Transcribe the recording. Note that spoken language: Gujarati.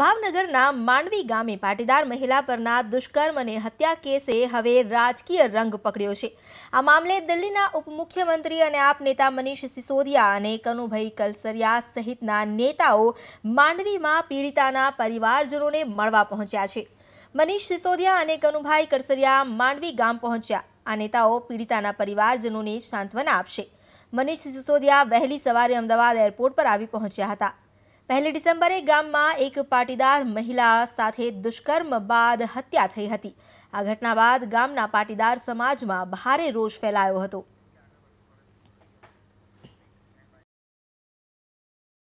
ભાવનગરના માંડવી ગામે પાટીદાર મહિલા પરના દુષ્કર્મ અને હત્યા કેસે હવે રાજકીય રંગ પકડ્યો છે આ મામલે દિલ્હીના ઉપમુખ્યમંત્રી અને આપ નેતા મનીષ સિસોદિયા અને કનુભાઈ કલસરિયા સહિતના નેતાઓ માંડવીમાં પીડિતાના પરિવારજનોને મળવા પહોંચ્યા છે મનીષ સિસોદિયા અને કનુભાઈ કળસરિયા માંડવી ગામ પહોંચ્યા આ નેતાઓ પીડિતાના પરિવારજનોને સાંત્વના આપશે મનીષ સિસોદિયા વહેલી સવારે અમદાવાદ એરપોર્ટ પર આવી પહોંચ્યા હતા પહેલી ડિસેમ્બરે ગામમાં એક પાટીદાર મહિલા સાથે દુષ્કર્મ બાદ હત્યા થઈ હતી આ ઘટના બાદ ગામના પાટીદાર સમાજમાં ભારે રોષ ફેલાયો હતો